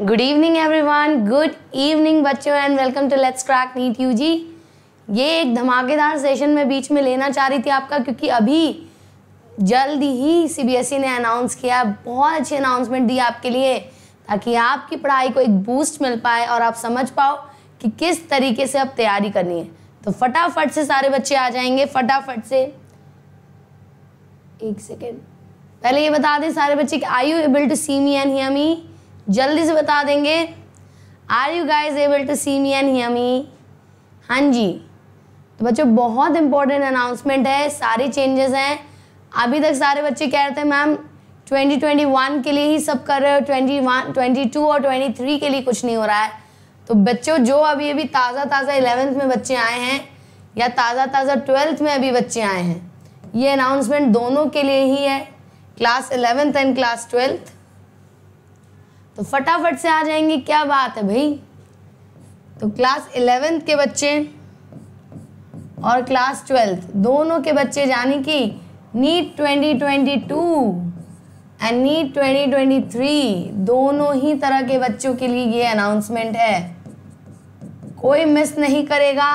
Good evening everyone good evening बच्चों and welcome to let's crack NEET U G ये एक धमाकेदार session में बीच में लेना चाह रही थी आपका क्योंकि अभी जल्द ही सीबीएसई e ने अनाउंस किया बहुत अच्छी अनाउंसमेंट दी आपके लिए ताकि आपकी पढ़ाई को एक बूस्ट मिल पाए और आप समझ पाओ कि किस तरीके से अब तैयारी करनी है तो फटाफट से सारे बच्चे आ जाएंगे फटाफट से एक सेकेंड पहले ये बता दें सारे बच्चे कि I you able to see me and hear me जल्दी से बता देंगे are you guys able to see me and hear me हाँ जी तो बच्चों बहुत इंपॉर्टेंट अनाउंसमेंट है सारे चेंजेस हैं अभी तक सारे बच्चे कह रहे थे मैम 2021 के लिए ही सब कर रहे हो 21, 22 और 23 के लिए कुछ नहीं हो रहा है तो बच्चों जो अभी अभी ताज़ा ताज़ा इलेवेंथ में बच्चे आए हैं या ताज़ा ताज़ा ट्वेल्थ में अभी बच्चे आए हैं ये अनाउंसमेंट दोनों के लिए ही है class eleventh and class twelfth तो फटाफट से आ जाएंगे क्या बात है भाई तो क्लास इलेवेंथ के बच्चे और क्लास ट्वेल्थ दोनों के बच्चे जाने कि NEET twenty twenty two and NEET twenty twenty three दोनों ही तरह के बच्चों के लिए ये अनाउंसमेंट है कोई मिस नहीं करेगा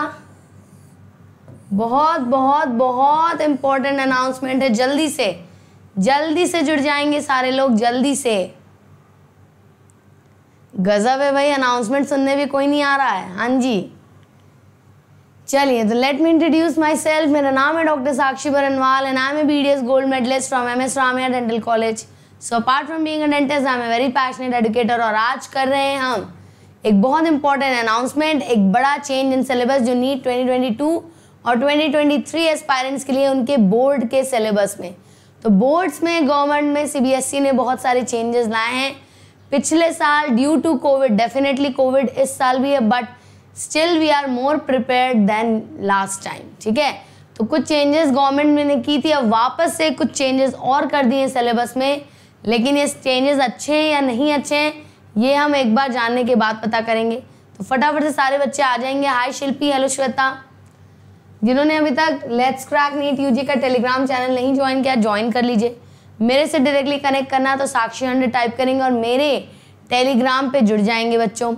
बहुत बहुत बहुत इम्पोर्टेंट अनाउंसमेंट है जल्दी से जल्दी से जुड़ जाएंगे सारे लोग जल्दी से गजब है भाई अनाउंसमेंट सुनने भी कोई नहीं आ रहा है हाँ जी चलिए तो let me introduce myself मेरा नाम है doctor Sakshi Barnwal and I am a B D S gold medalist from M S Ramaiah dental college so apart from being dentist I am a very passionate educator और आज कर रहे हैं हम एक बहुत इंपॉर्टेंट अनाउंसमेंट एक बड़ा चेंज इन सिलेबस जो नीट 2022 और 2023 ट्वेंटी के लिए उनके बोर्ड के सिलेबस में तो बोर्ड्स में गवर्नमेंट में सीबीएसई e ने बहुत सारे चेंजेस लाए हैं पिछले साल due to COVID definitely COVID इस साल भी है but still we are more prepare than last time ठीक है तो कुछ चेंजेस गवर्नमेंट ने की थी अब वापस से कुछ चेंजेस और कर दिए हैं सिलेबस में लेकिन ये चेंजेस अच्छे हैं या नहीं अच्छे हैं ये हम एक बार जानने के बाद पता करेंगे तो फटाफट से सारे बच्चे आ जाएंगे हाय शिल्पी हेलो श्वेता जिन्होंने अभी तक लेट्स क्रैक नीट यूजी का टेलीग्राम चैनल नहीं ज्वाइन किया ज्वाइन कर लीजिए मेरे से डायरेक्टली कनेक्ट करना तो साक्षी हंड्रेड टाइप करेंगे और मेरे टेलीग्राम पे जुड़ जाएंगे बच्चों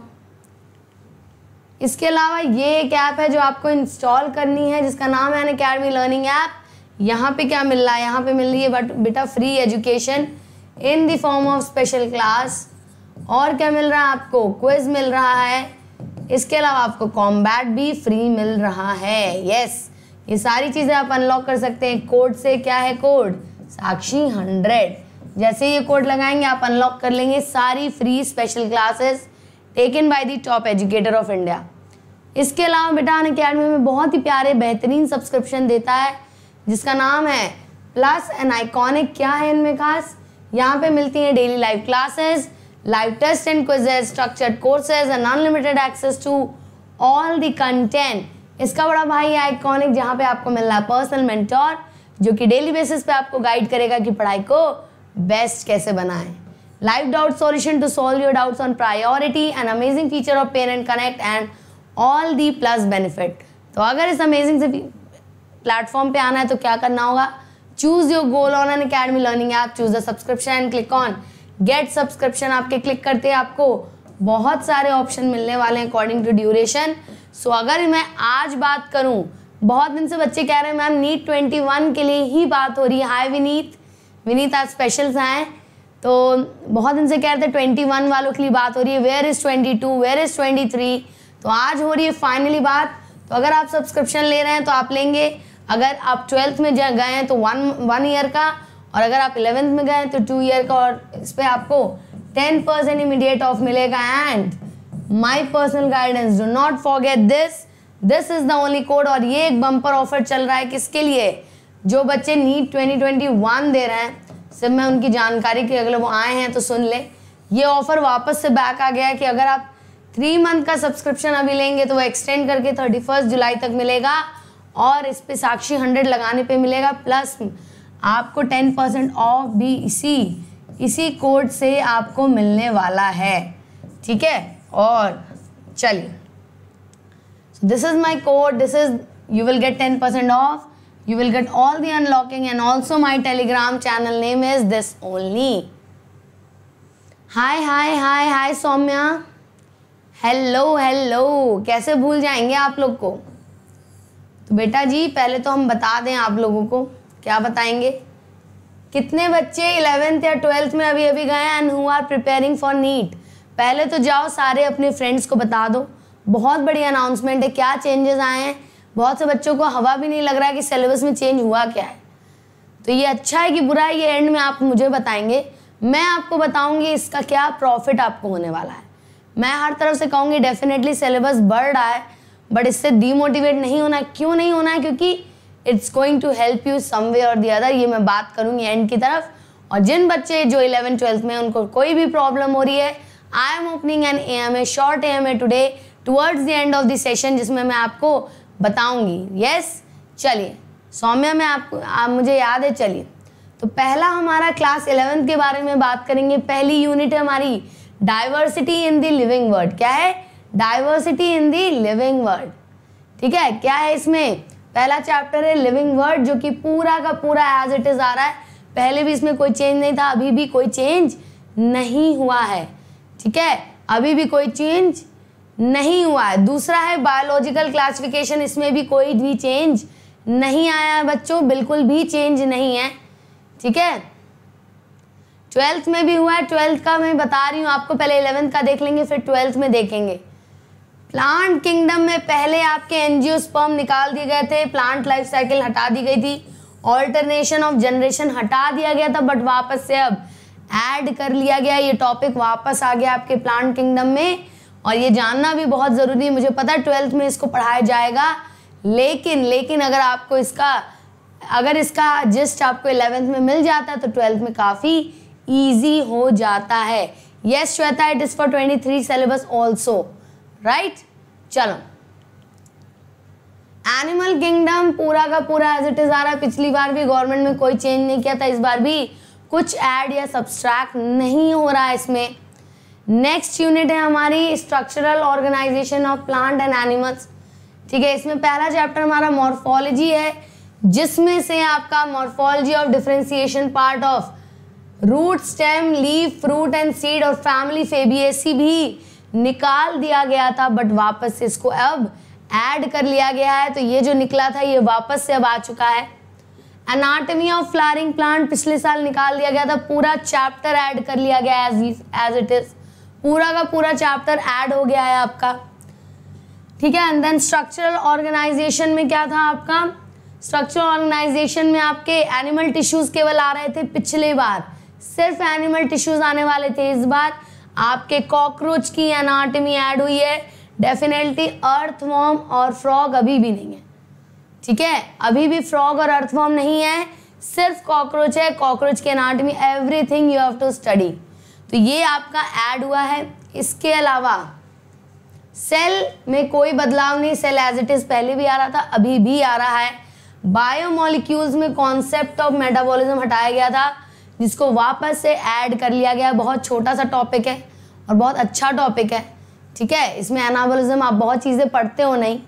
इसके अलावा ये एक ऐप है जो आपको इंस्टॉल करनी है जिसका नाम है अकेडमी लर्निंग ऐप यहाँ पे क्या मिल रहा है यहाँ पे मिल रही है बट बेटा free education in the form of special class और क्या मिल रहा है आपको क्विज मिल रहा है इसके अलावा आपको कॉम्बैट भी फ्री मिल रहा है यस ये सारी चीज़ें आप अनलॉक कर सकते हैं कोड से क्या है कोड साक्षी हंड्रेड जैसे ये कोड लगाएंगे आप अनलॉक कर लेंगे सारी free special classes taken by the top educator of India इसके अलावा बेटा अन अकेडमी में बहुत ही प्यारे बेहतरीन सब्सक्रिप्शन देता है जिसका नाम है प्लस एंड आइकॉनिक क्या है इनमें खास यहाँ पे मिलती हैं daily live classes live test and quizzes structured courses and unlimited access to all the content इसका बड़ा भाई आइकॉनिक जहाँ पे आपको मिल रहा है पर्सनल मेंटोर जो कि डेली बेसिस पे आपको गाइड करेगा कि पढ़ाई को बेस्ट कैसे बनाएं live doubt solution to solve your doubts on priority and amazing feature of parent connect and all the plus benefit तो अगर इस अमेजिंग से प्लेटफॉर्म पे आना है तो क्या करना होगा choose your goal on Unacademy learning app choose the subscription and click on get subscription आपके क्लिक करते हैं आपको बहुत सारे ऑप्शन मिलने वाले हैं अकॉर्डिंग टू ड्यूरेशन सो अगर मैं आज बात करूँ बहुत दिन से बच्चे कह रहे हैं मैम नीट ट्वेंटी वन के लिए ही बात हो रही है हाय विनीत विनीत आज स्पेशल्स हैं तो बहुत दिन से कह रहे थे ट्वेंटी वन वालों के लिए बात हो रही है where is twenty two where is twenty three तो आज हो रही है फाइनली बात तो अगर आप सब्सक्रिप्शन ले रहे हैं तो आप लेंगे अगर आप ट्वेल्थ तो में गए हैं तो वन वन ईयर का और अगर आप इलेवेंथ में गए हैं तो टू ईयर का और इस पर आपको टेन परसेंट इमीडिएट ऑफ मिलेगा and my personal guidance do not forget this this is the only code और ये एक बम्पर ऑफर चल रहा है किसके लिए जो बच्चे नीट 2021 दे रहे हैं सिर्फ मैं उनकी जानकारी की अगर वो आए हैं तो सुन ले ये ऑफर वापस से बैक आ गया है कि अगर आप थ्री मंथ का सब्सक्रिप्शन अभी लेंगे तो वो एक्सटेंड करके थर्टी फर्स्ट जुलाई तक मिलेगा और इस पर साक्षी हंड्रेड लगाने पे मिलेगा प्लस आपको टेन परसेंट ऑफ भी इसी इसी कोड से आपको मिलने वाला है ठीक है और चलिए So this is my code. This is, you will get 10% off. You will get all the unlocking and also my telegram channel name is this only. Hi, hi, hi, hi Soumya. Hello hello कैसे भूल जाएंगे आप लोग को तो बेटा जी पहले तो हम बता दें आप लोगों को क्या बताएंगे कितने बच्चे इलेवेंथ या ट्वेल्थ में अभी अभी गए and who are preparing for NEET पहले तो जाओ सारे अपने फ्रेंड्स को बता दो बहुत बड़ी अनाउंसमेंट है क्या चेंजेस आए हैं बहुत से बच्चों को हवा भी नहीं लग रहा है कि सिलेबस में चेंज हुआ क्या है तो ये अच्छा है कि बुरा है ये एंड में आप मुझे बताएंगे मैं आपको बताऊंगी इसका क्या प्रॉफिट आपको होने वाला है मैं हर तरफ से कहूँगी डेफिनेटली सिलेबस बढ़ रहा है बट इससे डीमोटिवेट नहीं होना क्यों नहीं होना है क्योंकि it's going to help you someway और दी अदर ये मैं बात करूंगी एंड की तरफ और जिन बच्चे जो इलेवन ट्वेल्थ में उनको कोई भी प्रॉब्लम हो रही है I am opening an A M A short A M A today towards the end of the session जिसमें मैं आपको बताऊंगी यस चलिए सौम्या में आपको आप मुझे याद है चलिए तो पहला हमारा क्लास इलेवेंथ के बारे में बात करेंगे पहली यूनिट है हमारी diversity in the living world क्या है diversity in the living world ठीक है क्या है इसमें पहला चैप्टर है लिविंग वर्ड जो कि पूरा का पूरा एज इट इज़ आ रहा है पहले भी इसमें कोई चेंज नहीं था अभी भी कोई चेंज नहीं हुआ है ठीक है अभी भी कोई चेंज नहीं हुआ है दूसरा है बायोलॉजिकल क्लासिफिकेशन इसमें भी कोई भी चेंज नहीं आया है बच्चों बिल्कुल भी चेंज नहीं है ठीक है ट्वेल्थ में भी हुआ है ट्वेल्थ का मैं बता रही हूँ आपको पहले इलेवेंथ का देख लेंगे फिर ट्वेल्थ में देखेंगे प्लांट किंगडम में पहले आपके एनजीओ स्पर्म निकाल दिए गए थे प्लांट लाइफ साइकिल हटा दी गई थी ऑल्टरनेशन ऑफ जनरेशन हटा दिया गया था बट वापस से अब ऐड कर लिया गया ये टॉपिक वापस आ गया आपके प्लांट किंगडम में और ये जानना भी बहुत ज़रूरी है मुझे पता है ट्वेल्थ में इसको पढ़ाया जाएगा लेकिन लेकिन अगर आपको इसका अगर इसका जिस्ट आपको इलेवेंथ में मिल जाता है तो ट्वेल्थ में काफ़ी ईजी हो जाता है yes Shweta it is for twenty three syllabus also right चलो एनिमल किंगडम पूरा का पूरा एज इट इज़ आ रहा है पिछली बार भी गवर्नमेंट में कोई चेंज नहीं किया था इस बार भी कुछ ऐड या सब्सट्रैक्ट नहीं हो रहा है इसमें नेक्स्ट यूनिट है हमारी structural organisation of plant and animals ठीक है इसमें पहला चैप्टर हमारा मॉर्फोलॉजी है जिसमें से आपका morphology of differentiation part of root stem leaf fruit and seed और फैमिली फेबीएसी भी निकाल दिया गया था बट वापस से इसको अब ऐड कर लिया गया है तो ये जो निकला था ये वापस से अब आ चुका है एनाटमी ऑफ फ्लारिंग प्लांट पिछले साल निकाल दिया गया था पूरा चैप्टर ऐड कर लिया गया एज एज इट इज़ पूरा का पूरा चैप्टर ऐड हो गया है आपका ठीक है एंड देन स्ट्रक्चरल ऑर्गेनाइजेशन में क्या था आपका स्ट्रक्चरल ऑर्गेनाइजेशन में आपके एनिमल टिश्यूज़ केवल आ रहे थे पिछले बार सिर्फ एनिमल टिश्यूज़ आने वाले थे इस बार आपके कॉकरोच की एनाटमी ऐड हुई है डेफिनेटली अर्थवॉर्म और फ्रॉग अभी भी नहीं है ठीक है अभी भी फ्रॉग और अर्थवॉर्म नहीं है सिर्फ कॉकरोच है कॉकरोच की anatomy everything you have to study तो ये आपका ऐड हुआ है इसके अलावा सेल में कोई बदलाव नहीं सेल एज इट इज़ पहले भी आ रहा था अभी भी आ रहा है बायोमोलिक्यूल्स में कॉन्सेप्ट ऑफ मेटाबॉलिज्म हटाया गया था जिसको वापस से ऐड कर लिया गया बहुत छोटा सा टॉपिक है और बहुत अच्छा टॉपिक है ठीक है इसमें एनाबोलिज्म आप बहुत चीज़ें पढ़ते हो नहीं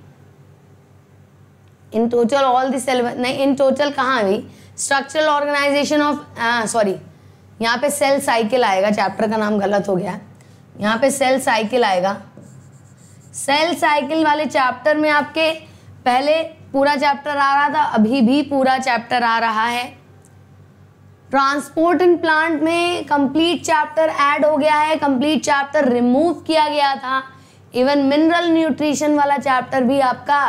इन टोटल ऑल दिस नहीं इन टोटल कहाँ भी स्ट्रक्चरल ऑर्गेनाइजेशन ऑफ सॉरी यहाँ पे सेल साइकिल आएगा चैप्टर का नाम गलत हो गया यहाँ पे सेल साइकिल आएगा सेल साइकिल वाले चैप्टर में आपके पहले पूरा चैप्टर आ रहा था अभी भी पूरा चैप्टर आ रहा है ट्रांसपोर्ट इन प्लांट में कंप्लीट चैप्टर ऐड हो गया है कंप्लीट चैप्टर रिमूव किया गया था इवन मिनरल न्यूट्रिशन वाला चैप्टर भी आपका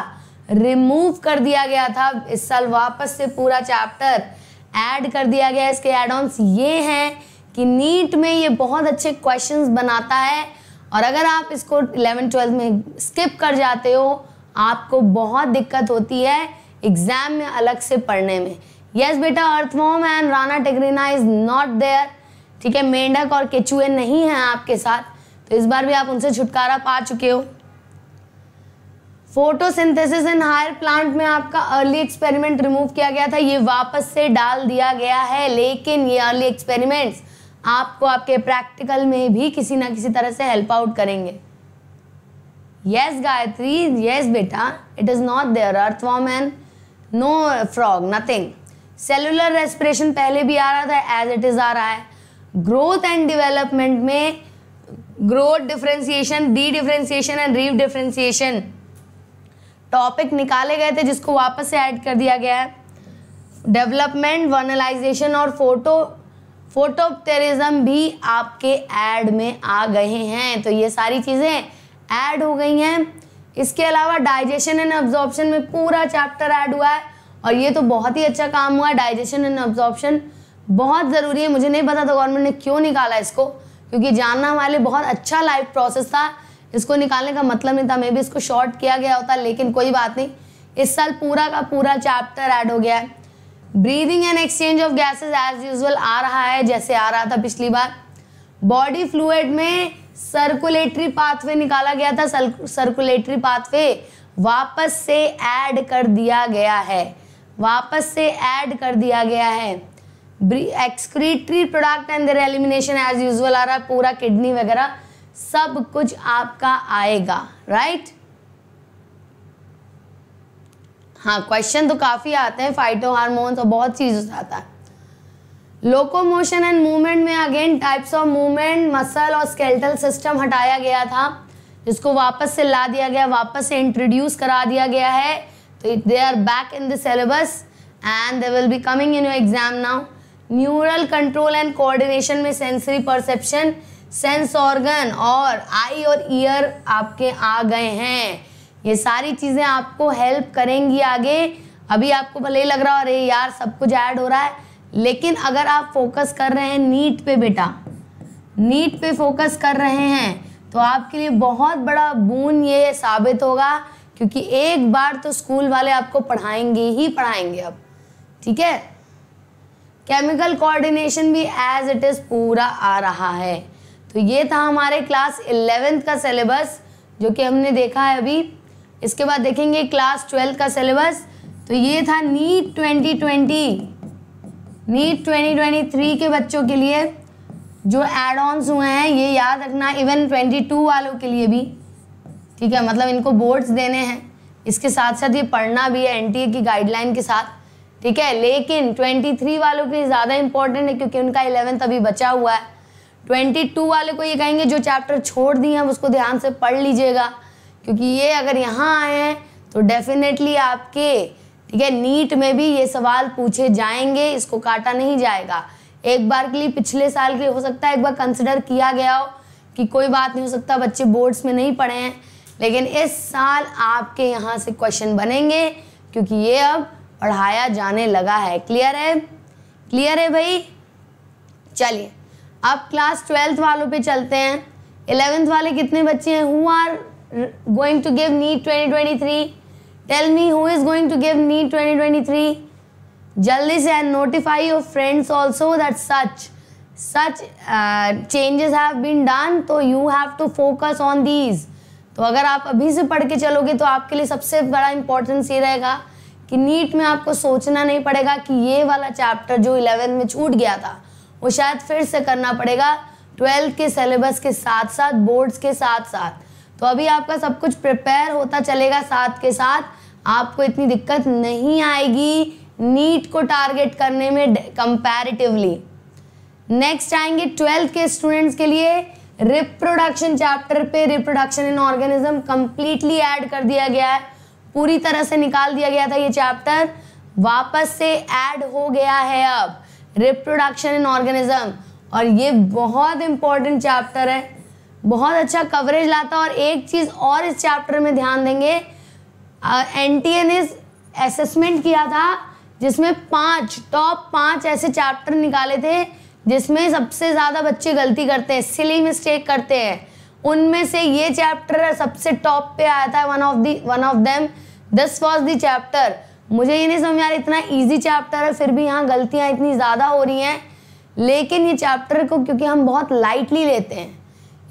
रिमूव कर दिया गया था इस साल वापस से पूरा चैप्टर ऐड कर दिया गया इसके एड ऑन्स ये हैं कि नीट में ये बहुत अच्छे क्वेश्चंस बनाता है और अगर आप इसको इलेवन ट्वेल्थ में स्किप कर जाते हो आपको बहुत दिक्कत होती है एग्ज़ाम में अलग से पढ़ने में यस बेटा earthworm and Rana tigrina is not there ठीक है मेंढक और केचुए नहीं हैं आपके साथ तो इस बार भी आप उनसे छुटकारा पा चुके हो फोटोसिंथेसिस इन हायर प्लांट में आपका अर्ली एक्सपेरिमेंट रिमूव किया गया था ये वापस से डाल दिया गया है लेकिन ये अर्ली एक्सपेरिमेंट्स आपको आपके प्रैक्टिकल में भी किसी ना किसी तरह से हेल्प आउट करेंगे यस गायत्री यस बेटा it is not there earthworm no frog nothing cellular respiration पहले भी आ रहा था एज इट इज़ आ रहा है ग्रोथ एंड डिवेलपमेंट में growth differentiation dedifferentiation and redifferentiation topic निकाले गए थे जिसको वापस से ऐड कर दिया गया है डेवलपमेंट वर्नलाइजेशन और फोटो फोटो टेरिज्म भी आपके ऐड में आ गए हैं तो ये सारी चीज़ें ऐड हो गई हैं इसके अलावा डाइजेशन एंड ऑब्जॉर्प्शन में पूरा चैप्टर ऐड हुआ है और ये तो बहुत ही अच्छा काम हुआ डाइजेशन एंड ऑब्जॉर्प्शन बहुत ज़रूरी है मुझे नहीं पता था गवर्नमेंट ने क्यों निकाला इसको क्योंकि जानना हमारे लिए बहुत अच्छा लाइफ प्रोसेस था इसको निकालने का मतलब नहीं था मे भी इसको शॉर्ट किया गया होता लेकिन कोई बात नहीं इस साल पूरा का पूरा चैप्टर ऐड हो गया है breathing and exchange of gases as usual आ रहा है जैसे आ रहा था पिछली बार बॉडी फ्लूड में सर्कुलेटरी पाथवे निकाला गया था सर्कुलेटरी पाथवे वापस से ऐड कर दिया गया है वापस से ऐड कर दिया गया है excretory product and their elimination as usual आ रहा है पूरा किडनी वगैरह सब कुछ आपका आएगा राइट हाँ क्वेश्चन तो काफी आते हैं फाइटो हारमोन और बहुत चीज आता है लोकोमोशन एंड मूवमेंट में again types of movement muscle और स्केल्टल सिस्टम हटाया गया था जिसको वापस से ला दिया गया वापस से इंट्रोड्यूस करा दिया गया है तो it they are back in the syllabus and they will be coming in your exam now neural control and coordination में सेंसरी परसेप्शन सेंस ऑर्गन और आई और ईयर आपके आ गए हैं ये सारी चीज़ें आपको हेल्प करेंगी आगे अभी आपको भले ही लग रहा है अरे यार सब कुछ ऐड हो रहा है लेकिन अगर आप फोकस कर रहे हैं नीट पे बेटा नीट पे फोकस कर रहे हैं तो आपके लिए बहुत बड़ा बून ये साबित होगा क्योंकि एक बार तो स्कूल वाले आपको पढ़ाएंगे ही पढ़ाएंगे अब ठीक है केमिकल कोऑर्डिनेशन भी एज इट इज़ पूरा आ रहा है तो ये था हमारे क्लास इलेवेंथ का सिलेबस जो कि हमने देखा है अभी इसके बाद देखेंगे क्लास ट्वेल्थ का सिलेबस तो ये था NEET twenty twenty NEET twenty twenty three के बच्चों के लिए जो एड ऑन्स हुए हैं ये याद रखना इवन ट्वेंटी टू वालों के लिए भी ठीक है मतलब इनको बोर्ड्स देने हैं इसके साथ साथ ये पढ़ना भी है एनटीए की गाइडलाइन के साथ ठीक है लेकिन ट्वेंटी थ्री वालों के लिए ज़्यादा इंपॉर्टेंट है क्योंकि उनका इलेवेंथ अभी बचा हुआ है ट्वेंटी टू वाले को ये कहेंगे जो चैप्टर छोड़ दिए हैं उसको ध्यान से पढ़ लीजिएगा क्योंकि ये अगर यहाँ आए हैं तो डेफिनेटली आपके ठीक है नीट में भी ये सवाल पूछे जाएंगे इसको काटा नहीं जाएगा एक बार के लिए पिछले साल के हो सकता है एक बार कंसिडर किया गया हो कि कोई बात नहीं हो सकता बच्चे बोर्ड्स में नहीं पढ़े हैं लेकिन इस साल आपके यहाँ से क्वेश्चन बनेंगे क्योंकि ये अब पढ़ाया जाने लगा है क्लियर है क्लियर है भाई चलिए अब क्लास ट्वेल्थ वालों पे चलते हैं इलेवेंथ वाले कितने बच्चे हैं who are going to give NEET twenty twenty three tell me who is going to give NEET twenty twenty three जल्दी से and notify your friends also that such such changes have been done तो you have to focus on these तो अगर आप अभी से पढ़ के चलोगे तो आपके लिए सबसे बड़ा इंपॉर्टेंस ये रहेगा कि नीट में आपको सोचना नहीं पड़ेगा कि ये वाला चैप्टर जो इलेवेंथ में छूट गया था वो शायद फिर से करना पड़ेगा ट्वेल्थ के सिलेबस के साथ साथ बोर्ड्स के साथ साथ तो अभी आपका सब कुछ प्रिपेयर होता चलेगा साथ के साथ आपको इतनी दिक्कत नहीं आएगी नीट को टारगेट करने में कंपैरेटिवली नेक्स्ट आएंगे ट्वेल्थ के स्टूडेंट्स के लिए रिप्रोडक्शन चैप्टर पे reproduction in organism completely add कर दिया गया है पूरी तरह से निकाल दिया गया था ये चैप्टर वापस से ऐड हो गया है अब रिप्रोडक्शन इन ऑर्गेनिज्म और ये बहुत इंपॉर्टेंट चैप्टर है बहुत अच्छा कवरेज लाता है और एक चीज़ और इस चैप्टर में ध्यान देंगे एन टी एन इस असेसमेंट किया था जिसमें पांच टॉप पांच ऐसे चैप्टर निकाले थे जिसमें सबसे ज़्यादा बच्चे गलती करते हैं सिली मिस्टेक करते हैं उनमें से ये चैप्टर सबसे टॉप पे आया था one of the one of them this was the chapter मुझे ये नहीं समझ आ रहा इतना ईजी चैप्टर है फिर भी यहाँ गलतियाँ इतनी ज़्यादा हो रही हैं लेकिन ये चैप्टर को क्योंकि हम बहुत लाइटली लेते हैं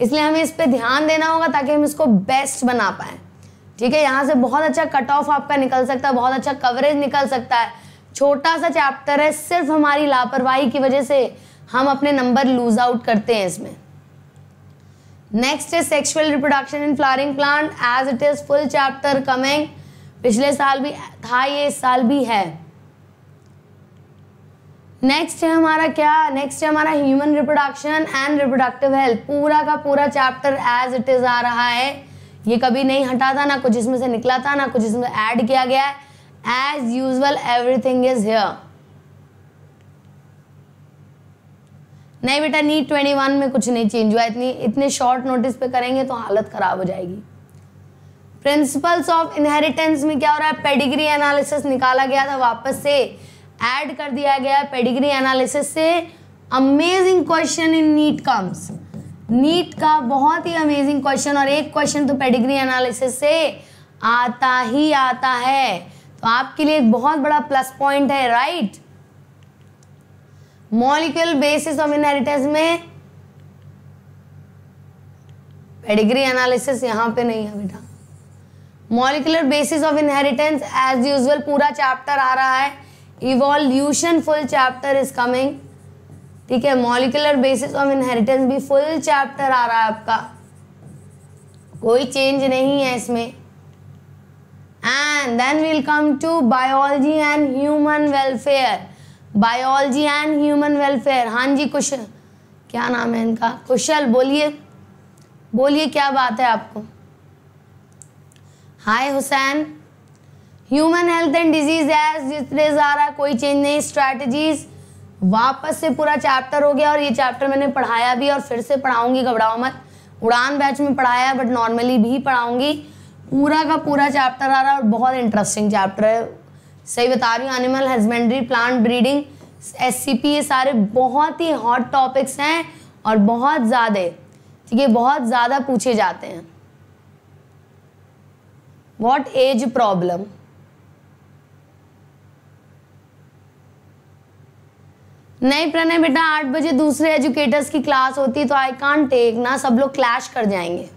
इसलिए हमें इस पर ध्यान देना होगा ताकि हम इसको बेस्ट बना पाएँ ठीक है यहाँ से बहुत अच्छा कट ऑफ आपका निकल सकता है बहुत अच्छा कवरेज निकल सकता है छोटा सा चैप्टर है सिर्फ हमारी लापरवाही की वजह से हम अपने नंबर लूज आउट करते हैं इसमें next is sexual reproduction in flowering plant as it is full chapter coming पिछले साल भी था ये इस साल भी है नेक्स्ट है हमारा क्या नेक्स्ट है हमारा human reproduction and reproductive health पूरा का पूरा चैप्टर एज इट इज आ रहा है ये कभी नहीं हटा था ना कुछ इसमें से निकला था ना कुछ इसमें ऐड किया गया है as usual everything is here नहीं बेटा नीट ट्वेंटी वन में कुछ नहीं चेंज हुआ इतनी इतने शॉर्ट नोटिस पे करेंगे तो हालत ख़राब हो जाएगी प्रिंसिपल्स ऑफ इनहेरिटेंस में क्या हो रहा है पेडिग्री एनालिसिस निकाला गया था वापस से ऐड कर दिया गया पेडिग्री एनालिसिस से amazing question in NEET comes NEET का बहुत ही अमेजिंग क्वेश्चन और एक क्वेश्चन तो पेडिग्री एनालिसिस से आता ही आता है तो आपके लिए एक बहुत बड़ा प्लस पॉइंट है right molecule basis of inheritance में पेडिग्री एनालिसिस यहां पे नहीं है बेटा molecular basis of inheritance as usual पूरा चैप्टर आ रहा है evolution full chapter is coming ठीक है मॉलिकुलर बेसिस ऑफ इनहेरिटेंस भी फुल चैप्टर आ रहा है आपका कोई चेंज नहीं है इसमें and then we'll come to biology and human welfare biology and human welfare हाँ जी कुशल क्या नाम है इनका कुशल बोलिए बोलिए क्या बात है आपको hi Hussain human health and disease as जितने ज़ारा कोई चेंज नहीं स्ट्रैटेजीज वापस से पूरा चैप्टर हो गया और ये चैप्टर मैंने पढ़ाया भी और फिर से पढ़ाऊंगी घबराओ मत उड़ान बैच में पढ़ाया बट नॉर्मली भी पढ़ाऊंगी पूरा का पूरा चैप्टर आ रहा है और बहुत इंटरेस्टिंग चैप्टर है सही बता रही हूँ animal husbandry plant breeding as ये सारे बहुत ही हॉट टॉपिक्स हैं और बहुत ज़्यादा ठीक है बहुत ज़्यादा पूछे जाते हैं what age problem नहीं प्रणय बेटा आठ बजे दूसरे एजुकेटर्स की क्लास होती तो आई कॉन्ट टेक ना सब लोग क्लैश कर जाएंगे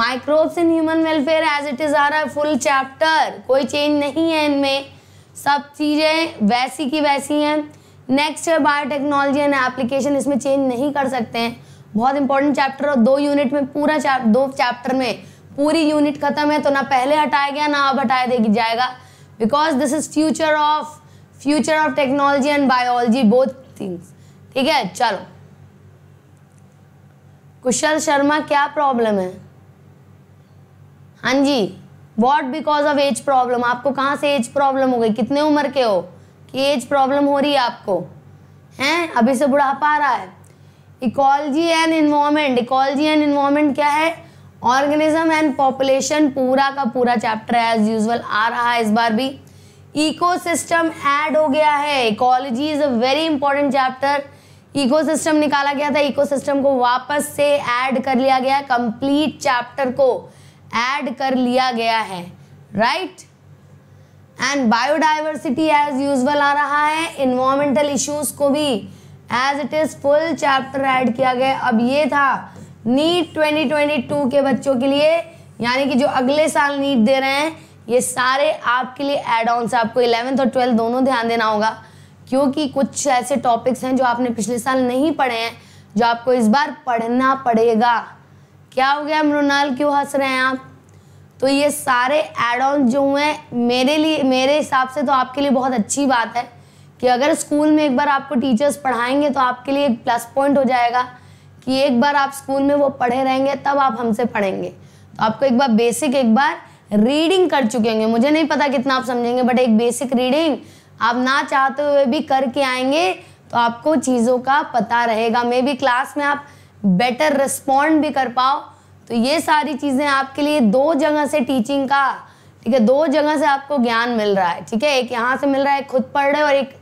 microbes in human welfare as it is are full chapter कोई चेंज नहीं है इनमें सब चीज़ें वैसी की वैसी हैं नेक्स्ट है बायोटेक्नोलॉजी एंड एप्लीकेशन इसमें चेंज नहीं कर सकते हैं बहुत इंपॉर्टेंट चैप्टर और दो यूनिट में पूरा चैप दो चैप्टर में पूरी यूनिट खत्म है तो ना पहले हटाया गया ना अब हटाया देगी जाएगा because this is future of future of technology and biology both things ठीक है चलो कुशल शर्मा क्या प्रॉब्लम है हाँ जी what because of age problem आपको कहाँ से एज प्रॉब्लम हो गई कितने उम्र के हो कि एज प्रॉब्लम हो रही है आपको हैं अभी से बुढ़ापा आ रहा है ecology and environment ecology and environment क्या है ऑर्गेनिज्म एंड पॉपुलेशन पूरा का पूरा चैप्टर एज यूजल आ रहा है इस बार भी इकोसिस्टम ऐड हो गया है ecology is a very important chapter ecosystem निकाला गया था इकोसिस्टम को वापस से ऐड कर लिया गया कंप्लीट चैप्टर को ऐड कर लिया गया है right and biodiversity as usual आ रहा है इन्वामेंटल इश्यूज को भी as it is full chapter add किया गया अब ये था नीट 2022 के बच्चों के लिए यानी कि जो अगले साल नीट दे रहे हैं ये सारे आपके लिए एड ऑन्स आपको इलेवेंथ और ट्वेल्थ दोनों ध्यान देना होगा क्योंकि कुछ ऐसे टॉपिक्स हैं जो आपने पिछले साल नहीं पढ़े हैं जो आपको इस बार पढ़ना पड़ेगा क्या हो गया मृणाल क्यों हंस रहे हैं आप तो ये सारे एड ऑन जो हुए हैं मेरे लिए मेरे हिसाब से तो आपके लिए बहुत अच्छी बात है कि अगर स्कूल में एक बार आपको टीचर्स पढ़ाएंगे तो आपके लिए एक प्लस पॉइंट हो जाएगा कि एक बार आप स्कूल में वो पढ़े रहेंगे तब आप हमसे पढ़ेंगे तो आपको एक बार बेसिक एक बार रीडिंग कर चुके होंगे मुझे नहीं पता कितना आप समझेंगे बट एक बेसिक रीडिंग आप ना चाहते हुए भी करके आएंगे तो आपको चीज़ों का पता रहेगा मे बी क्लास में आप बेटर रिस्पॉन्ड भी कर पाओ तो ये सारी चीज़ें आपके लिए दो जगह से टीचिंग का ठीक है दो जगह से आपको ज्ञान मिल रहा है ठीक है एक यहाँ से मिल रहा है खुद पढ़ रहे और एक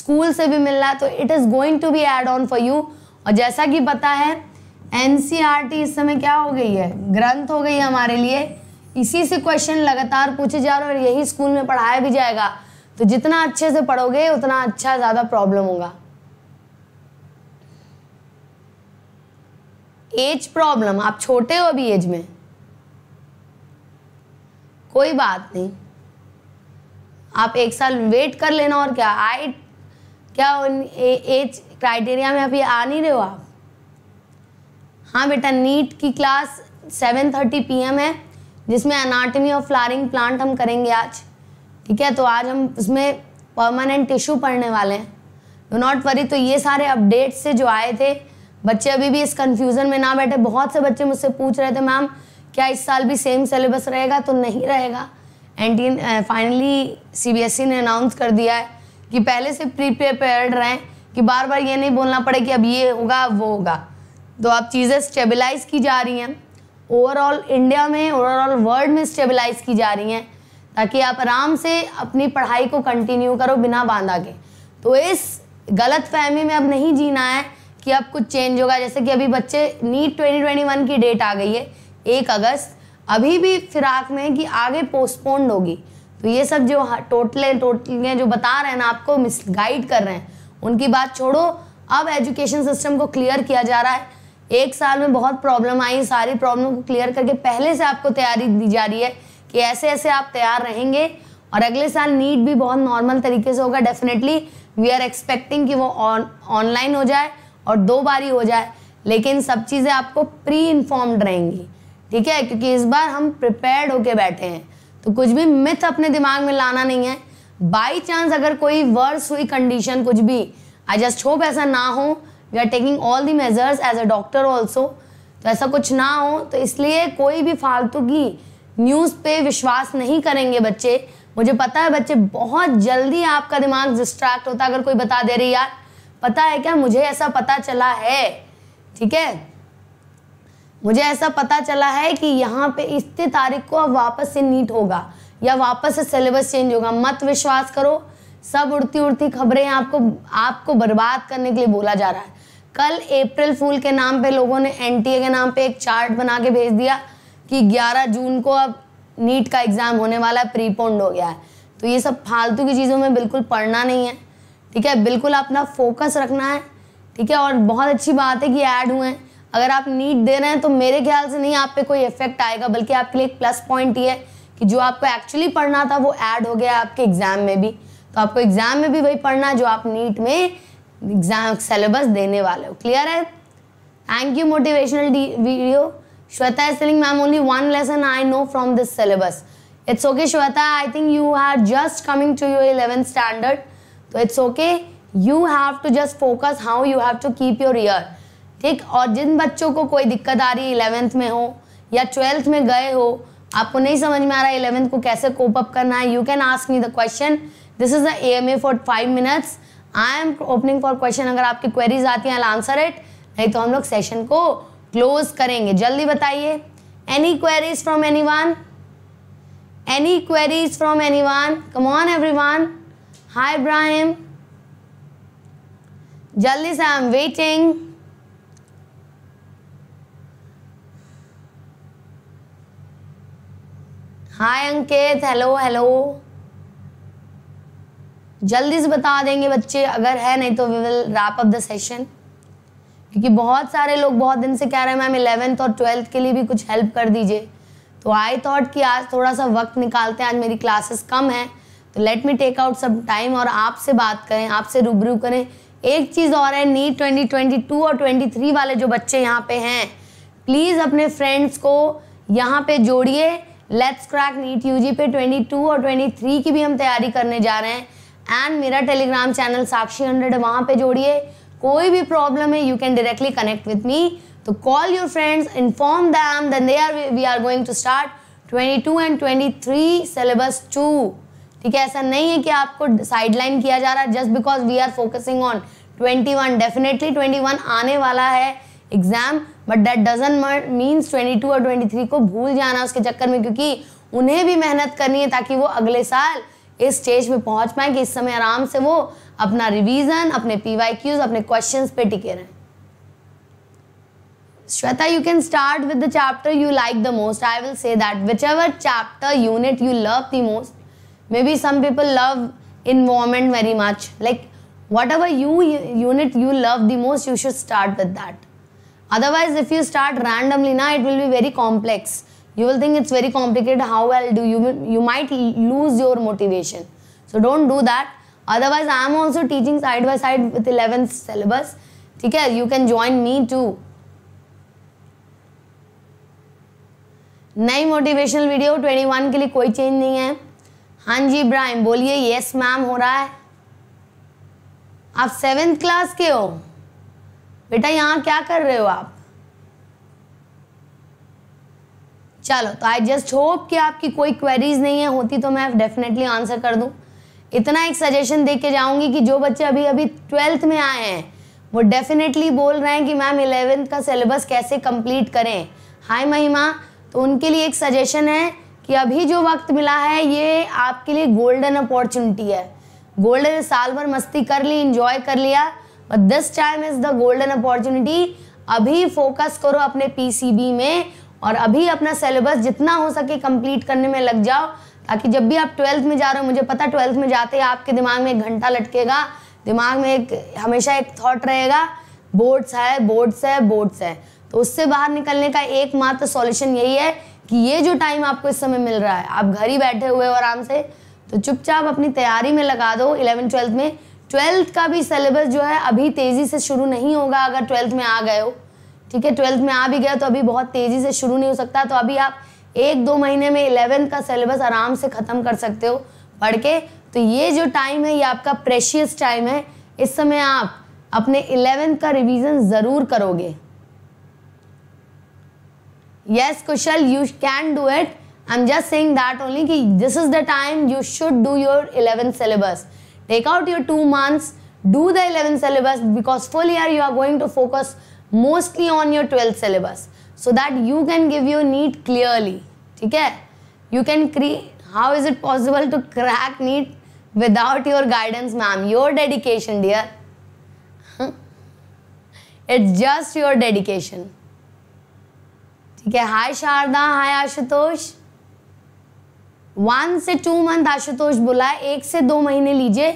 स्कूल से भी मिल रहा है तो it is going to be add on for you और जैसा कि पता है एन e इस समय क्या हो गई है ग्रंथ हो गई हमारे लिए इसी से क्वेश्चन लगातार पूछे जा रहे और यही स्कूल में पढ़ाया भी जाएगा तो जितना अच्छे से पढ़ोगे उतना अच्छा ज़्यादा प्रॉब्लम होगा एज प्रॉब्लम आप छोटे हो अभी एज में कोई बात नहीं आप एक साल वेट कर लेना और क्या आई क्या एज क्राइटेरिया में अभी आ नहीं रहे हो आप हाँ बेटा नीट की क्लास 7:30 एम है जिसमें अनाटमी ऑफ फ्लारिंग प्लांट हम करेंगे आज ठीक है तो आज हम उसमें परमानेंट टिश्यू पढ़ने वाले हैं डो नॉट वरी तो ये सारे अपडेट्स से जो आए थे बच्चे अभी भी इस कन्फ्यूज़न में ना बैठे बहुत से बच्चे मुझसे पूछ रहे थे मैम क्या इस साल भी सेम सिलेबस रहेगा तो नहीं रहेगा एंड फाइनली सी ने अनाउंस कर दिया है कि पहले से प्री प्रिपेयर्ड रहें कि बार बार ये नहीं बोलना पड़े कि अब ये होगा वो होगा तो आप चीज़ें स्टेबलाइज की जा रही हैं ओवरऑल इंडिया में ओवरऑल वर्ल्ड में स्टेबलाइज की जा रही हैं ताकि आप आराम से अपनी पढ़ाई को कंटिन्यू करो बिना बांधा के तो इस गलत फहमी में अब नहीं जीना है कि अब कुछ चेंज होगा जैसे कि अभी बच्चे नीट ट्वेंटी ट्वेंटी वन की डेट आ गई है एक अगस्त अभी भी फिराक में कि आगे पोस्टपोन्ड होगी तो ये सब जो टोटले टोटलियाँ जो बता रहे हैं ना आपको मिस गाइड कर रहे हैं उनकी बात छोड़ो अब एजुकेशन सिस्टम को क्लियर किया जा रहा है एक साल में बहुत प्रॉब्लम आई सारी प्रॉब्लम को क्लियर करके पहले से आपको तैयारी दी जा रही है कि ऐसे ऐसे आप तैयार रहेंगे और अगले साल नीट भी बहुत नॉर्मल तरीके से होगा डेफिनेटली वी आर एक्सपेक्टिंग कि वो ऑनलाइन हो जाए और दो बारी हो जाए लेकिन सब चीज़ें आपको प्री इन्फॉर्म्ड रहेंगी ठीक है क्योंकि इस बार हम प्रिपेयर्ड होके बैठे हैं तो कुछ भी मिथ अपने दिमाग में लाना नहीं है बाई चांस अगर कोई वर्स हुई कंडीशन कुछ भी आई जस्ट होप ऐसा ना हो we are taking all the measures as a doctor also तो ऐसा कुछ ना हो तो इसलिए कोई भी फालतू की न्यूज़ पे विश्वास नहीं करेंगे बच्चे मुझे पता है बच्चे बहुत जल्दी आपका दिमाग डिस्ट्रैक्ट होता है अगर कोई बता दे रही यार पता है क्या मुझे ऐसा पता चला है ठीक है मुझे ऐसा पता चला है कि यहाँ पे इस तारीख को अब वापस से नीट होगा या वापस से सिलेबस चेंज होगा मत विश्वास करो सब उड़ती उड़ती खबरें आपको आपको बर्बाद करने के लिए बोला जा रहा है कल अप्रैल फूल के नाम पे लोगों ने एन के नाम पे एक चार्ट बना के भेज दिया कि 11 जून को अब नीट का एग्ज़ाम होने वाला है प्रीपोन्ड हो गया है तो ये सब फालतू की चीज़ों में बिल्कुल पढ़ना नहीं है ठीक है बिल्कुल अपना फोकस रखना है ठीक है और बहुत अच्छी बात है कि ऐड हुए हैं अगर आप नीट दे रहे हैं तो मेरे ख्याल से नहीं आप पे कोई इफेक्ट आएगा बल्कि आपके लिए एक प्लस पॉइंट ही है कि जो आपको एक्चुअली पढ़ना था वो एड हो गया आपके एग्जाम में भी तो आपको एग्जाम में भी वही पढ़ना जो आप नीट में एग्जाम सिलेबस देने वाले हो क्लियर है thank you motivational video Shweta सिलिंग ma'am only one lesson I know from this syllabus it's okay Shweta I think you are just coming to your eleventh standard तो it's okay you have to just focus how you have to keep your year ठीक और जिन बच्चों को कोई दिक्कत आ रही है eleventh में हो या ट्वेल्थ में गए हो आपको नहीं समझ में आ रहा है को कैसे कोप अप करना है you can ask me the question this is the A M A for five minutes I am opening for question अगर आपकी क्वेरीज आती हैं आंसर इट नहीं तो हम लोग सेशन को क्लोज करेंगे जल्दी बताइए any queries from anyone any queries from anyone come on everyone hi जल्दी से I am waiting hi Ankit hello hello जल्दी से बता देंगे बच्चे अगर है नहीं तो we will wrap up the session क्योंकि बहुत सारे लोग बहुत दिन से कह रहे हैं मैम इलेवेंथ और ट्वेल्थ के लिए भी कुछ हेल्प कर दीजिए तो आई थॉट कि आज थोड़ा सा वक्त निकालते हैं आज मेरी क्लासेस कम हैं तो लेट मी टेक आउट सब टाइम और आपसे बात करें आपसे रूबरू करें एक चीज़ और है नीट ट्वेंटी ट्वेंटी टू और ट्वेंटी थ्री वाले जो बच्चे यहाँ पे हैं प्लीज़ अपने फ्रेंड्स को यहाँ पे जोड़िए लेट्स क्रैक नीट जी पे 22 और 23 की भी हम तैयारी करने जा रहे हैं एंड मेरा टेलीग्राम चैनल साक्षी हंड्रेड वहाँ पे जोड़िए कोई भी प्रॉब्लम है you can directly connect with me तो call your friends inform them then they are we are going to start 22 and 23 syllabus too ठीक है ऐसा नहीं है कि आपको साइडलाइन किया जा रहा है just because we are focusing on 21 definitely 21 आने वाला है exam but that doesn't means twenty two और ट्वेंटी थ्री को भूल जाना उसके चक्कर में क्योंकि उन्हें भी मेहनत करनी है ताकि वो अगले साल इस स्टेज में पहुंच पाए कि इस समय आराम से वो अपना रिवीजन अपने पी वाई क्यूज अपने क्वेश्चन पे टिके रहे Shweta you can start with the chapter you like the most I will say that whichever chapter unit you love the most maybe some people love environment very much like whatever you unit you love the most you should start with that otherwise if you start randomly now it will be very complex you will think it's very complicated how well do you you might lose your motivation so don't do that otherwise i am also teaching side by side with 11th syllabus theek hai you can join me too नई motivational video 21 के लिए कोई change नहीं है हाँ जी इब्राहिम बोलिए yes ma'am हो रहा है आप सेवेंथ क्लास के हो बेटा यहाँ क्या कर रहे हो आप चलो तो आई जस्ट होप कि आपकी कोई क्वेरीज नहीं है होती तो मैं डेफिनेटली आंसर कर दूँ इतना एक सजेशन दे के जाऊँगी कि जो बच्चे अभी अभी ट्वेल्थ में आए हैं वो डेफिनेटली बोल रहे हैं कि मैम इलेवेंथ का सिलेबस कैसे कंप्लीट करें हाय महिमा तो उनके लिए एक सजेशन है कि अभी जो वक्त मिला है ये आपके लिए गोल्डन अपॉर्चुनिटी है गोल्डन साल भर मस्ती कर ली इंजॉय कर लिया और this time is the golden opportunity अभी फोकस करो अपने पीसीबी में और अभी अपना सिलेबस जितना हो सके कंप्लीट करने में लग जाओ ताकि जब भी आप ट्वेल्थ में जा रहे हो मुझे पता ट्वेल्थ में जाते ही आपके दिमाग में एक घंटा लटकेगा दिमाग में एक हमेशा एक थॉट रहेगा बोर्ड्स है बोर्ड्स है बोर्ड्स है तो उससे बाहर निकलने का एकमात्र सॉल्यूशन यही है कि ये जो टाइम आपको इस समय मिल रहा है आप घर ही बैठे हुए हो आराम से तो चुपचाप अपनी तैयारी में लगा दो इलेवन ट्वेल्थ में ट्वेल्थ का भी सिलेबस जो है अभी तेज़ी से शुरू नहीं होगा अगर ट्वेल्थ में आ गए हो ठीक है ट्वेल्थ में आ भी गया तो अभी बहुत तेज़ी से शुरू नहीं हो सकता तो अभी आप एक दो महीने में इलेवेंथ का सिलेबस आराम से ख़त्म कर सकते हो पढ़ के तो ये जो टाइम है ये आपका प्रेशियस टाइम है इस समय आप अपने इलेवेंथ का रिविजन ज़रूर करोगे yes Kushal you can do it I am just saying that only कि this is the time you should do your eleventh syllabus Take out your two months, do the 11 syllabus because full year you are going to focus mostly on your 12 syllabus so that you can give your need clearly. Okay? You can create. How is it possible to crack need without your guidance, ma'am? Your dedication, dear. it's just your dedication. Okay? Hi, hi Hi, Ashutosh. One से two month Ashutosh बोला है एक से दो महीने लीजिए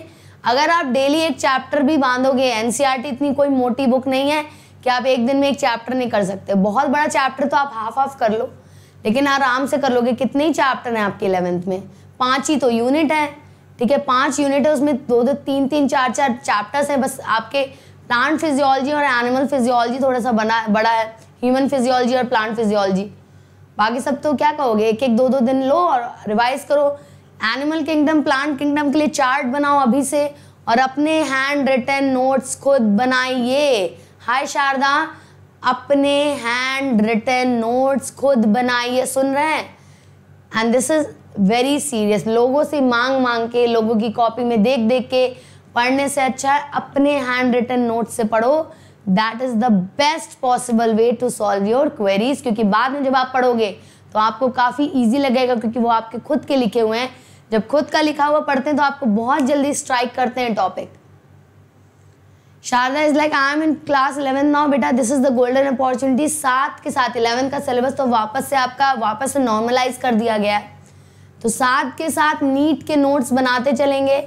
अगर आप डेली एक चैप्टर भी बांधोगे एनसीईआरटी e इतनी कोई मोटी बुक नहीं है कि आप एक दिन में एक चैप्टर नहीं कर सकते बहुत बड़ा चैप्टर तो आप हाफ हाफ कर लो लेकिन आराम से कर लोगे कितने ही चैप्टर हैं आपके इलेवेंथ में पाँच ही तो यूनिट है ठीक है पाँच यूनिट है उसमें दो दो तीन तीन चार चार चैप्टर्स हैं बस आपके प्लांट फिजियोलॉजी और एनिमल फिजियोलॉजी थोड़ा सा बना बड़ा है ह्यूमन फिजियोलॉजी और प्लांट फिजियोलॉजी बाकी सब तो क्या कहोगे एक एक दो दो दिन लो और रिवाइज करो एनिमल किंगडम प्लांट किंगडम के लिए चार्ट बनाओ अभी से और अपने हैंड रिटन नोट्स खुद बनाइए हाय शारदा अपने हैंड रिटन नोट्स खुद बनाइए सुन रहे हैं and this is very serious लोगों से मांग मांग के लोगों की कॉपी में देख देख के पढ़ने से अच्छा है अपने हैंड रिटन नोट्स से पढ़ो that is the best possible way to solve your queries क्योंकि बाद में जब आप पढ़ोगे तो आपको काफ़ी ईजी लगेगा क्योंकि वो आपके खुद के लिखे हुए हैं जब खुद का लिखा हुआ पढ़ते हैं तो आपको बहुत जल्दी स्ट्राइक करते हैं topic Sharda is like I am in class eleven now बेटा this is the golden opportunity सात के साथ इलेवन का सिलेबस तो वापस से आपका वापस से नॉर्मलाइज कर दिया गया है तो साथ के साथ नीट के नोट्स बनाते चलेंगे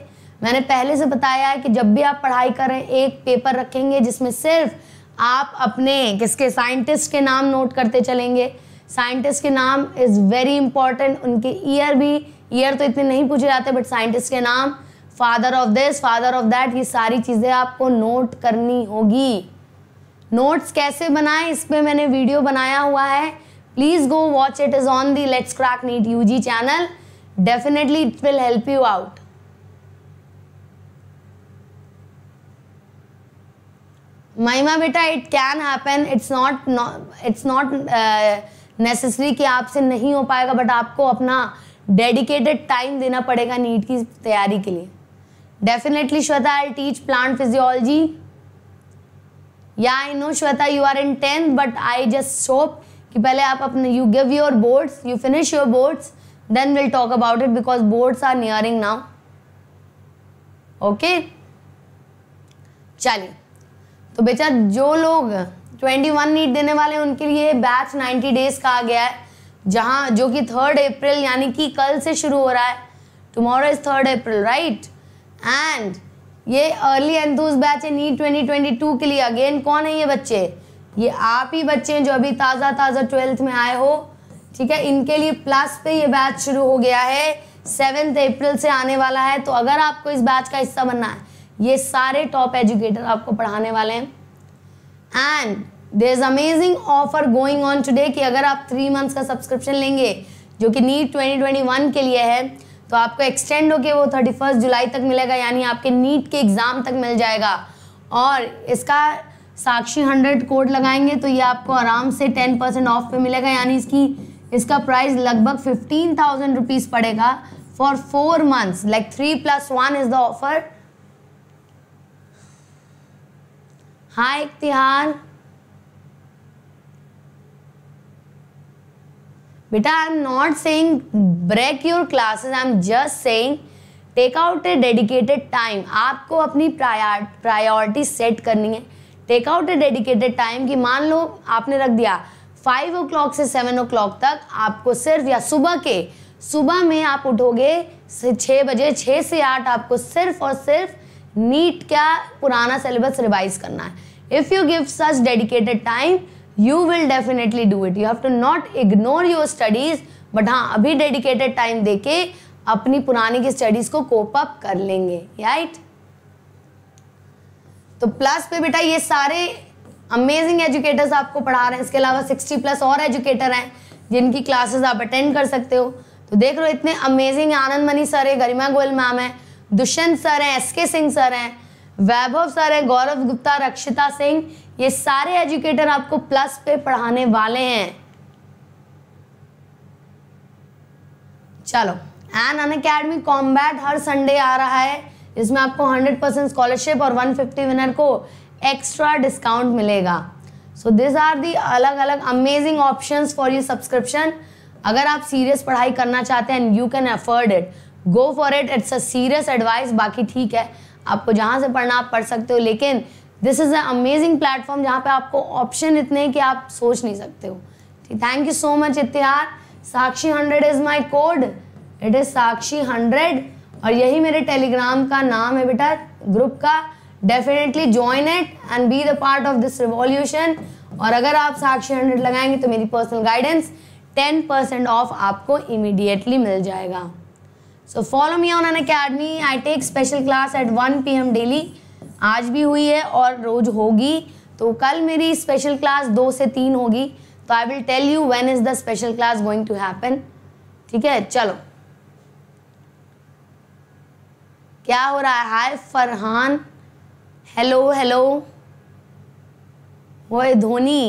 मैंने पहले से बताया है कि जब भी आप पढ़ाई करें एक पेपर रखेंगे जिसमें सिर्फ आप अपने किसके साइंटिस्ट के नाम नोट करते चलेंगे साइंटिस्ट के नाम इज़ वेरी इंपॉर्टेंट उनके ईयर भी ईयर तो इतने नहीं पूछे जाते बट साइंटिस्ट के नाम father of this father of that ये सारी चीज़ें आपको नोट करनी होगी नोट्स कैसे बनाएं इस पर मैंने वीडियो बनाया हुआ है please go watch it is on the let's crack NEET U G channel definitely it will help you out Mahima बेटा it can happen it's not it's not necessary कि आपसे नहीं हो पाएगा बट आपको अपना डेडिकेटेड टाइम देना पड़ेगा नीट की तैयारी के लिए definitely Shweta I teach plant physiology या I know Shweta you are in tenth but I just hope कि पहले आप अपने you give your boards you finish your boards then will talk about it because boards are nearing now okay चलिए तो बेचार जो लोग 21 NEET देने वाले हैं उनके लिए बैच 90 डेज का आ गया है जहाँ जो कि थर्ड अप्रैल यानी कि कल से शुरू हो रहा है tomorrow is third April right and ये अर्ली एंथूज बैच है नीट ट्वेंटी ट्वेंटी टू के लिए अगेन कौन है ये बच्चे ये आप ही बच्चे हैं जो अभी ताज़ा ताज़ा ट्वेल्थ में आए हो ठीक है इनके लिए प्लस पे ये बैच शुरू हो गया है सेवेंथ अप्रैल से आने वाला है तो अगर आपको इस बैच का हिस्सा बनना है ये सारे टॉप एजुकेटर आपको पढ़ाने वाले हैं and there is amazing offer going on today कि अगर आप थ्री मंथ्स का सब्सक्रिप्शन लेंगे जो कि नीट 2021 के लिए है तो आपको एक्सटेंड होके वो थर्टी फर्स्ट जुलाई तक मिलेगा यानी आपके नीट के एग्ज़ाम तक मिल जाएगा और इसका साक्षी हंड्रेड कोड लगाएंगे तो ये आपको आराम से टेन परसेंट ऑफ पे मिलेगा यानी इसकी इसका प्राइस लगभग फिफ्टीन थाउजेंड रुपीज़ पड़ेगा for four months like three plus one is the offer हाँ इम्तिहान बेटा I am not saying break your classes I am just saying take out a dedicated time आपको अपनी प्रायोरिटी सेट करनी है take out a dedicated time कि मान लो आपने रख दिया फाइव ओ क्लॉक से सेवन ओ क्लॉक तक आपको सिर्फ या सुबह के सुबह में आप उठोगे छः बजे छः से आठ आपको सिर्फ और सिर्फ नीट क्या पुराना सिलेबस रिवाइज करना है if you give such dedicated time you will definitely do it you have to not ignore your studies but हाँ अभी डेडिकेटेड टाइम दे के अपनी पुरानी की स्टडीज़ को कोप अप कर लेंगे राइट तो प्लस पे बेटा ये सारे अमेजिंग एजुकेटर्स आपको पढ़ा रहे हैं इसके अलावा सिक्सटी प्लस और एजुकेटर हैं जिनकी क्लासेस आप अटेंड कर सकते हो तो देख रहे हो इतने अमेजिंग आनंद मनी सर है गरिमा गोयल मैम है दुष्यंत सर हैं एस के सिंह सर हैं वैभव सर हैं गौरव गुप्ता रक्षिता सिंह ये सारे एजुकेटर आपको प्लस पे पढ़ाने वाले हैं चलो एन अन अकेडमी कॉम्बैट हर संडे आ रहा है इसमें आपको 100 परसेंट स्कॉलरशिप और 150 विनर को एक्स्ट्रा डिस्काउंट मिलेगा सो दिस आर दी अलग अलग amazing options for you subscription अगर आप सीरियस पढ़ाई करना चाहते हैं and you can afford it go for it it's a serious advice बाकी ठीक है आपको जहाँ से पढ़ना आप पढ़ सकते हो लेकिन this is a amazing platform जहाँ पे आपको ऑप्शन इतने हैं कि आप सोच नहीं सकते हो ठीक थैंक यू सो मच इतिहार Sakshi hundred is my code it is Sakshi hundred और यही मेरे टेलीग्राम का नाम है बेटा ग्रुप का definitely join it and be the part of this revolution और अगर आप साक्षी हंड्रेड लगाएंगे तो मेरी personal guidance ten percent of आपको इमिडिएटली मिल जाएगा so follow me on Unacademy I take special class at one P M daily आज भी हुई है और रोज होगी तो कल मेरी स्पेशल क्लास दो से तीन होगी तो I will tell you when is the special class going to happen ठीक है चलो क्या हो रहा है हाय फरहान हेलो हेलो ओए Dhoni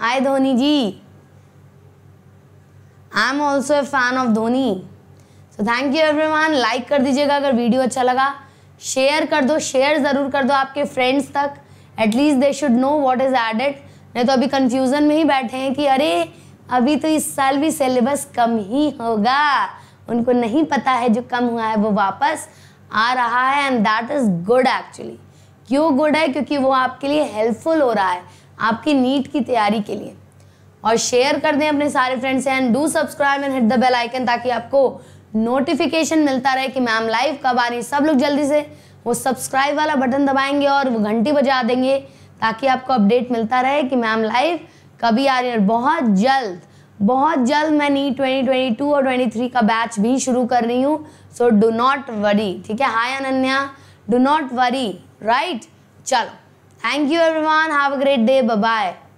hi Dhoni ji I am also a fan of Dhoni तो थैंक यू एवरीवन लाइक कर दीजिएगा अगर वीडियो अच्छा लगा शेयर कर दो शेयर ज़रूर कर दो आपके फ्रेंड्स तक at least they should know what is added नहीं तो अभी कन्फ्यूज़न में ही बैठे हैं कि अरे अभी तो इस साल भी सिलेबस कम ही होगा उनको नहीं पता है जो कम हुआ है वो वापस आ रहा है and that is good actually क्यों गुड है क्योंकि वो आपके लिए हेल्पफुल हो रहा है आपकी नीट की तैयारी के लिए और शेयर कर दें अपने सारे friends and do subscribe and hit the bell icon ताकि आपको नोटिफिकेशन मिलता रहे कि मैम लाइव कब आ रही सब लोग जल्दी से वो सब्सक्राइब वाला बटन दबाएंगे और वो घंटी बजा देंगे ताकि आपको अपडेट मिलता रहे कि मैम लाइव कभी आ रही है और बहुत जल्द बहुत जल्द मैं ट्वेंटी 2022 और 23 का बैच भी शुरू कर रही हूँ सो डू नॉट वरी ठीक है hi Ananya do not worry right चलो thank you everyone have a great day bye